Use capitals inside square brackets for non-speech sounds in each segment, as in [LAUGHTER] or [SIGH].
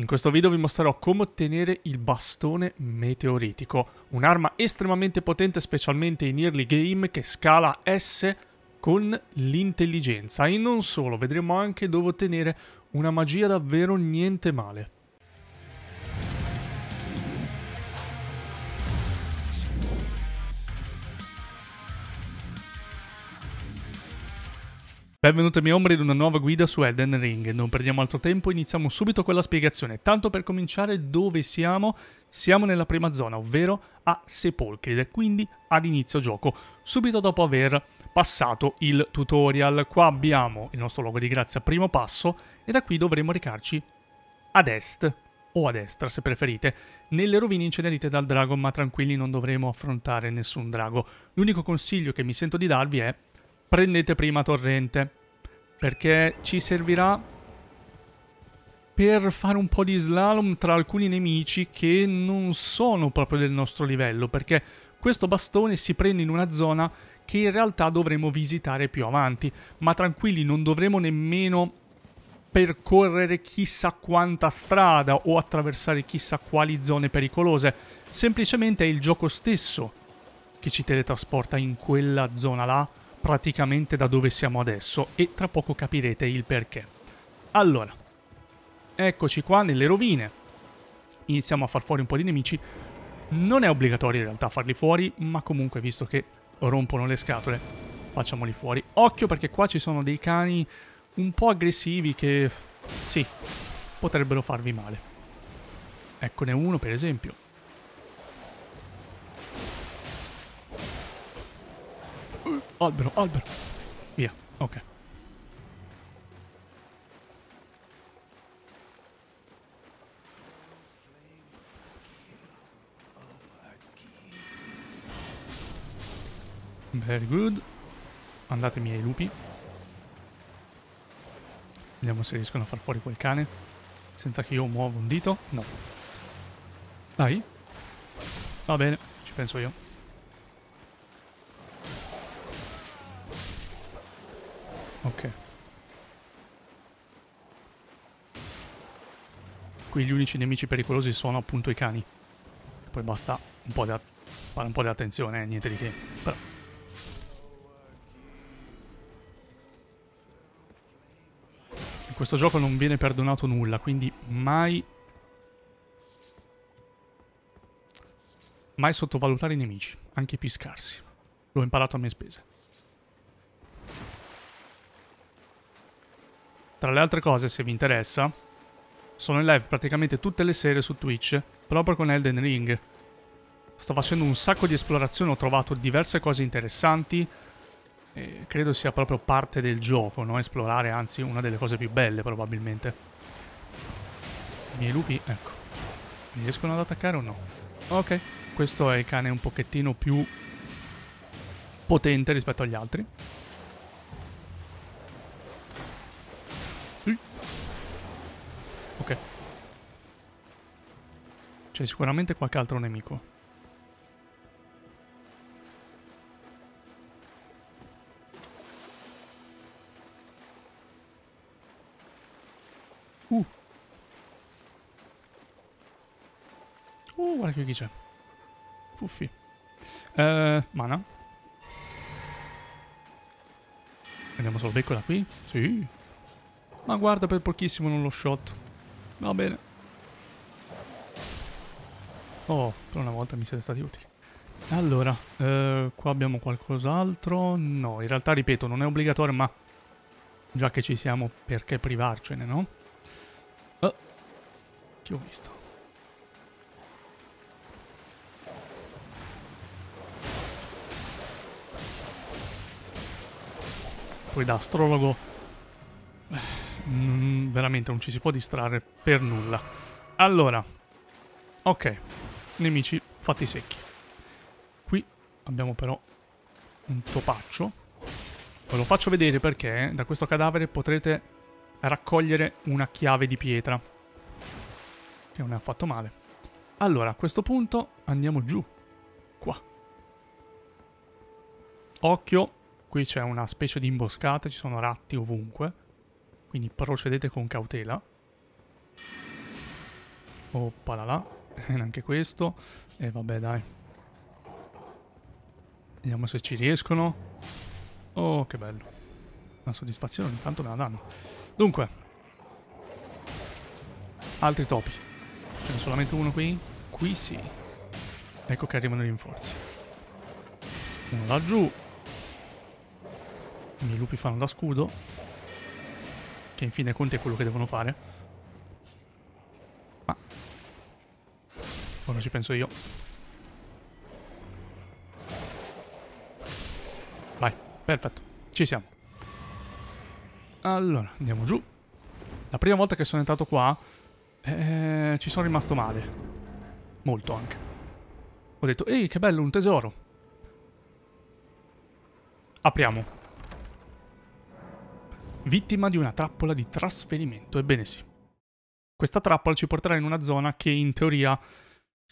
In questo video vi mostrerò come ottenere il bastone meteoritico, un'arma estremamente potente specialmente in early game che scala S con l'intelligenza e non solo, vedremo anche dove ottenere una magia davvero niente male. Benvenuti a miei ombre in una nuova guida su Elden Ring. Non perdiamo altro tempo, iniziamo subito con la spiegazione. Tanto per cominciare, dove siamo? Siamo nella prima zona, ovvero a Sepolcri, Sepolcrid, quindi ad inizio gioco, subito dopo aver passato il tutorial. Qua abbiamo il nostro luogo di grazia primo passo e da qui dovremo recarci ad est o a destra se preferite, nelle rovine incenerite dal drago, ma tranquilli non dovremo affrontare nessun drago. L'unico consiglio che mi sento di darvi è prendete prima torrente perché ci servirà per fare un po' di slalom tra alcuni nemici che non sono proprio del nostro livello, perché questo bastone si prende in una zona che in realtà dovremo visitare più avanti, ma tranquilli non dovremo nemmeno percorrere chissà quanta strada o attraversare chissà quali zone pericolose, semplicemente è il gioco stesso che ci teletrasporta in quella zona là praticamente da dove siamo adesso e tra poco capirete il perché. Allora, eccoci qua nelle rovine. Iniziamo a far fuori un po' di nemici. Non è obbligatorio in realtà farli fuori, ma comunque visto che rompono le scatole, facciamoli fuori. Occhio perché qua ci sono dei cani un po' aggressivi che, sì, potrebbero farvi male. Eccone uno per esempio. albero, albero. Via, ok. Very good. Andatemi ai lupi. Vediamo se riescono a far fuori quel cane. Senza che io muova un dito. No. Dai. Va bene, ci penso io. cui gli unici nemici pericolosi sono appunto i cani. Poi basta un po' di fare un po' di attenzione, eh, niente di che. Però... In questo gioco non viene perdonato nulla, quindi mai... Mai sottovalutare i nemici, anche i più scarsi. L'ho imparato a mie spese. Tra le altre cose, se vi interessa, sono in live praticamente tutte le sere su Twitch, proprio con Elden Ring. Sto facendo un sacco di esplorazione, ho trovato diverse cose interessanti. E credo sia proprio parte del gioco, no? Esplorare, anzi, una delle cose più belle, probabilmente. I miei lupi, ecco. Mi riescono ad attaccare o no? Ok, questo è il cane un pochettino più potente rispetto agli altri. C'è sicuramente qualche altro nemico. Uh. Uh, guarda che chi c'è. Fuffi. Eh, mana. Andiamo solo becco da qui? Sì. Ma guarda, per pochissimo non lo shot. Va bene. Oh, per una volta mi siete stati utili. Allora, eh, qua abbiamo qualcos'altro? No, in realtà, ripeto, non è obbligatorio, ma già che ci siamo, perché privarcene, no? Oh, eh, che ho visto? Poi da astrologo, mm, veramente non ci si può distrarre per nulla. Allora, ok nemici fatti secchi. Qui abbiamo però un topaccio. Ve lo faccio vedere perché eh. da questo cadavere potrete raccogliere una chiave di pietra. Che non è affatto male. Allora, a questo punto andiamo giù. Qua. Occhio, qui c'è una specie di imboscata, ci sono ratti ovunque. Quindi procedete con cautela. Oppala là. [LAUGHS] E neanche questo. E vabbè, dai. Vediamo se ci riescono. Oh, che bello. La soddisfazione ogni tanto me la danno. Dunque. Altri topi. Ce n'è solamente uno qui? Qui sì. Ecco che arrivano i rinforzi. Uno laggiù. I lupi fanno da scudo. Che infine conti è quello che devono fare. Ora ci penso io. Vai, perfetto. Ci siamo. Allora, andiamo giù. La prima volta che sono entrato qua, eh, ci sono rimasto male. Molto anche. Ho detto, ehi, che bello, un tesoro. Apriamo. Vittima di una trappola di trasferimento, ebbene sì. Questa trappola ci porterà in una zona che in teoria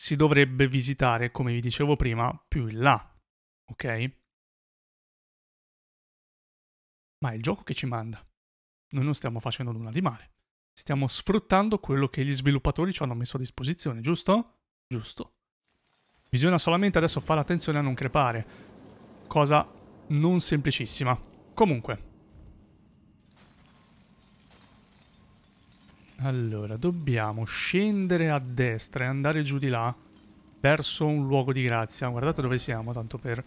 si dovrebbe visitare, come vi dicevo prima, più in là, ok? Ma è il gioco che ci manda. Noi non stiamo facendo nulla di male. Stiamo sfruttando quello che gli sviluppatori ci hanno messo a disposizione, giusto? Giusto. Bisogna solamente adesso fare attenzione a non crepare, cosa non semplicissima. Comunque, Allora, dobbiamo scendere a destra e andare giù di là verso un luogo di grazia. Guardate dove siamo, tanto per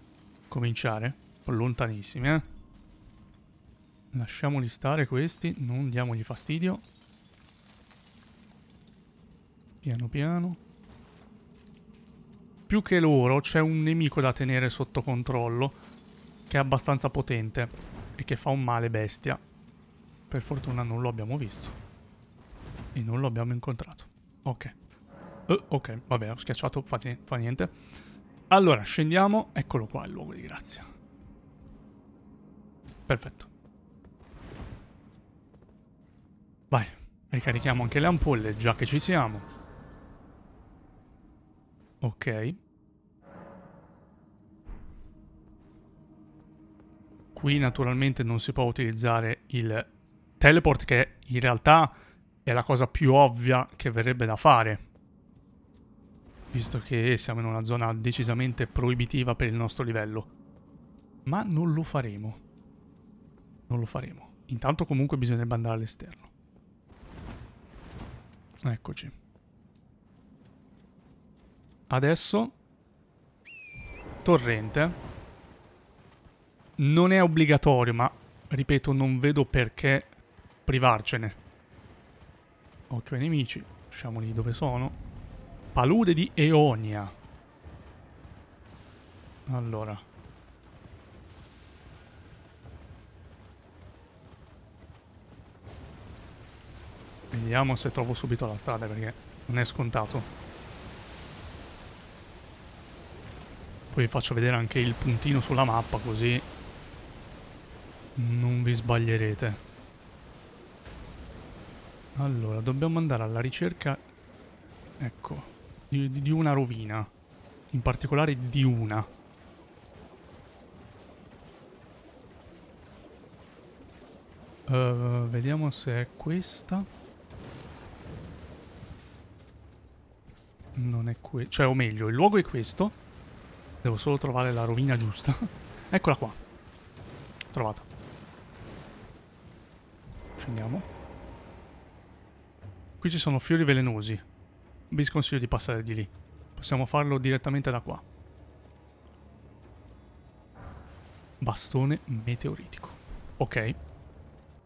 cominciare. lontanissimi, eh. Lasciamoli stare questi, non diamogli fastidio. Piano piano. Più che loro c'è un nemico da tenere sotto controllo che è abbastanza potente e che fa un male bestia. Per fortuna non lo abbiamo visto. E non lo abbiamo incontrato. Ok. Uh, ok, vabbè, ho schiacciato, fa, fa niente. Allora, scendiamo. Eccolo qua, il luogo di grazia. Perfetto. Vai, ricarichiamo anche le ampolle, già che ci siamo. Ok. Qui naturalmente non si può utilizzare il teleport che in realtà è la cosa più ovvia che verrebbe da fare, visto che siamo in una zona decisamente proibitiva per il nostro livello. Ma non lo faremo. Non lo faremo. Intanto comunque bisognerebbe andare all'esterno. Eccoci. Adesso... Torrente. Non è obbligatorio, ma ripeto, non vedo perché privarcene. Occhio ai nemici. Lasciamoli dove sono. Palude di Eonia. Allora. Vediamo se trovo subito la strada perché non è scontato. Poi vi faccio vedere anche il puntino sulla mappa così non vi sbaglierete. Allora, dobbiamo andare alla ricerca, ecco, di, di una rovina. In particolare di una. Uh, vediamo se è questa. Non è questa, Cioè, o meglio, il luogo è questo. Devo solo trovare la rovina giusta. [LAUGHS] Eccola qua. Trovata. Scendiamo. Qui ci sono fiori velenosi. Vi sconsiglio di passare di lì. Possiamo farlo direttamente da qua. Bastone meteoritico. Ok.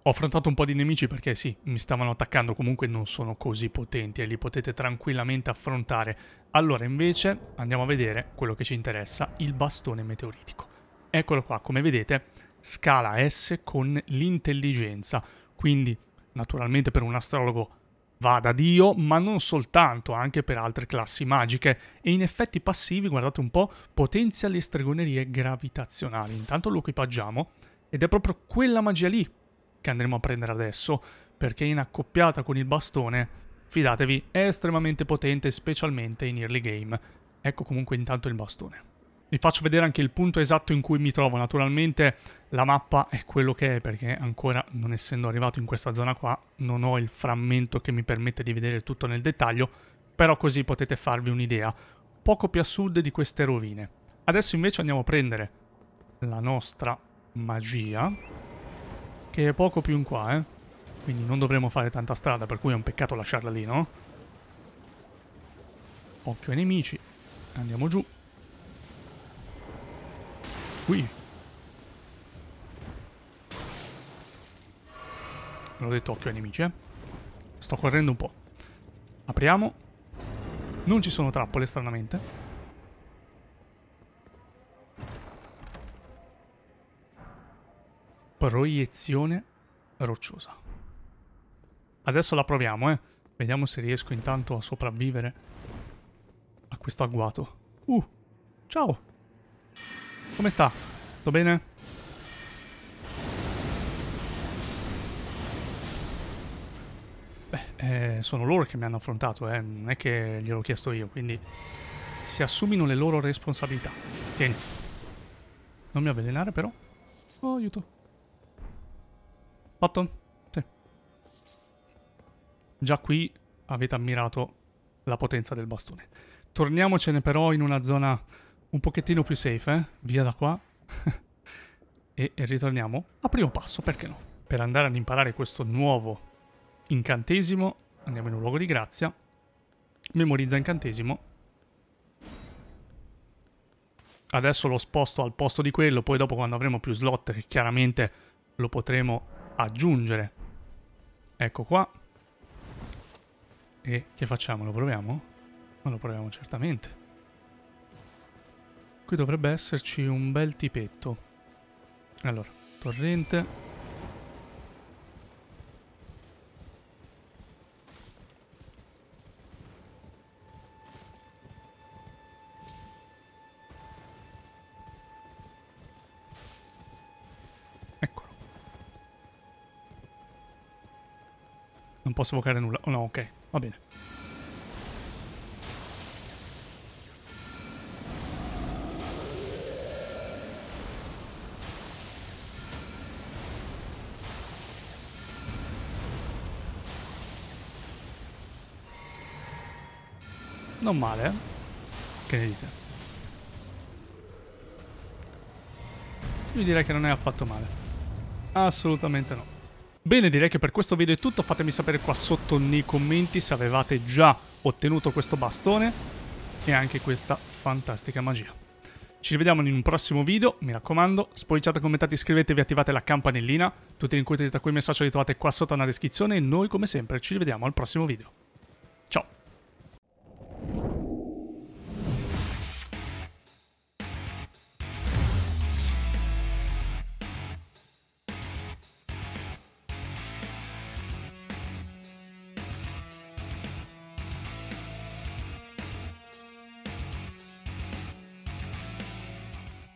Ho affrontato un po' di nemici perché sì, mi stavano attaccando, comunque non sono così potenti e li potete tranquillamente affrontare. Allora invece andiamo a vedere quello che ci interessa, il bastone meteoritico. Eccolo qua, come vedete scala S con l'intelligenza, quindi naturalmente per un astrologo Vada Dio, ma non soltanto, anche per altre classi magiche. E in effetti passivi, guardate un po', potenzia le stregonerie gravitazionali. Intanto lo equipaggiamo, ed è proprio quella magia lì che andremo a prendere adesso, perché in accoppiata con il bastone, fidatevi, è estremamente potente, specialmente in early game. Ecco comunque intanto il bastone vi faccio vedere anche il punto esatto in cui mi trovo. Naturalmente la mappa è quello che è perché ancora non essendo arrivato in questa zona qua non ho il frammento che mi permette di vedere tutto nel dettaglio, però così potete farvi un'idea. Poco più a sud di queste rovine. Adesso invece andiamo a prendere la nostra magia, che è poco più in qua, eh. Quindi non dovremo fare tanta strada, per cui è un peccato lasciarla lì, no? Occhio ai nemici. Andiamo giù qui. Non ho detto occhio ai nemici, eh. Sto correndo un po'. Apriamo. Non ci sono trappole, stranamente. Proiezione rocciosa. Adesso la proviamo, eh. Vediamo se riesco intanto a sopravvivere a questo agguato. Uh, ciao! Come sta? Sto bene? Beh, eh, sono loro che mi hanno affrontato, eh. Non è che gliel'ho chiesto io, quindi... Si assumino le loro responsabilità. Tieni. Non mi avvelenare, però. Oh, aiuto. Fatto? Sì. Già qui avete ammirato la potenza del bastone. Torniamocene però in una zona un pochettino più safe, eh? Via da qua. [LAUGHS] e, e ritorniamo a primo passo, perché no? Per andare ad imparare questo nuovo incantesimo, andiamo in un luogo di grazia, memorizza incantesimo. Adesso lo sposto al posto di quello, poi dopo quando avremo più slot, che chiaramente lo potremo aggiungere. Ecco qua. E che facciamo? Lo proviamo? Ma lo proviamo certamente. Qui dovrebbe esserci un bel tipetto. Allora, torrente. Eccolo. Non posso evocare nulla. Oh no, ok, va bene. Non male, eh? Che ne dite? Io direi che non è affatto male. Assolutamente no. Bene, direi che per questo video è tutto. Fatemi sapere qua sotto nei commenti se avevate già ottenuto questo bastone e anche questa fantastica magia. Ci rivediamo in un prossimo video, mi raccomando, spoilciate, commentate, iscrivetevi, attivate la campanellina, tutti i rincurti tra cui mi associo li trovate qua sotto nella descrizione e noi come sempre ci rivediamo al prossimo video.